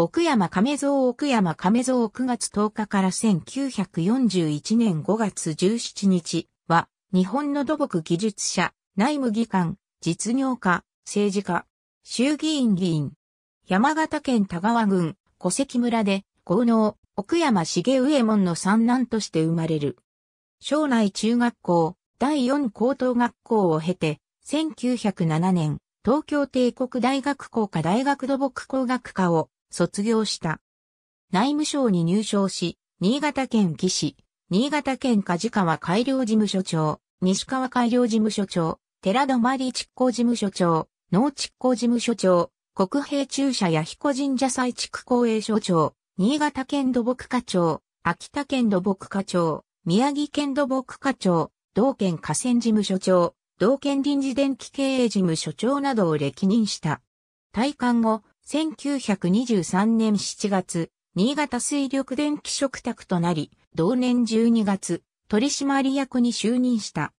奥山亀蔵奥山亀蔵9月10日から1941年5月17日は、日本の土木技術者、内務技官、実業家、政治家、衆議院議員、山形県田川郡、戸籍村で、豪農、奥山重右衛門の三男として生まれる。将来中学校、第四高等学校を経て、1907年、東京帝国大学工科大学土木工学科を卒業した。内務省に入省し、新潟県岸、新潟県梶川改良事務所長、西川改良事務所長、寺泊執行事務所長、農執行事務所長、国兵中社や彦神社祭地区公営所長、新潟県土木課長、秋田県土木課長、宮城県土木課長、同県河川事務所長、同県臨時電気経営事務所長などを歴任した。退官後、1923年7月、新潟水力電気食卓となり、同年12月、取締役に就任した。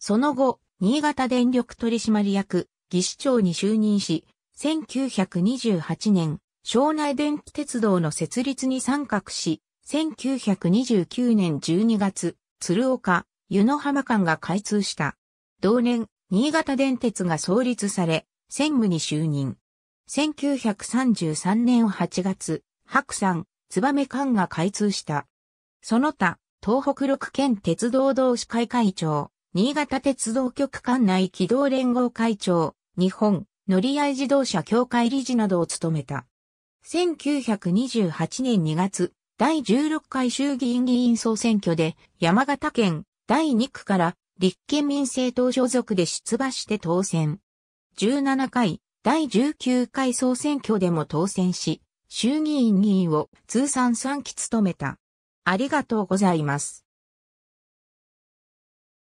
その後、新潟電力取締役、技師長に就任し、1928年、庄内電気鉄道の設立に参画し、1929年12月、鶴岡、湯野浜間が開通した。同年、新潟電鉄が創立され、専務に就任。1933年8月、白山、燕間が開通した。その他、東北六県鉄道同士会会長、新潟鉄道局管内機動連合会長、日本乗り合い自動車協会理事などを務めた。1928年2月、第16回衆議院議員総選挙で山形県第2区から立憲民政党所属で出馬して当選。17回第19回総選挙でも当選し、衆議院議員を通算3期務めた。ありがとうございます。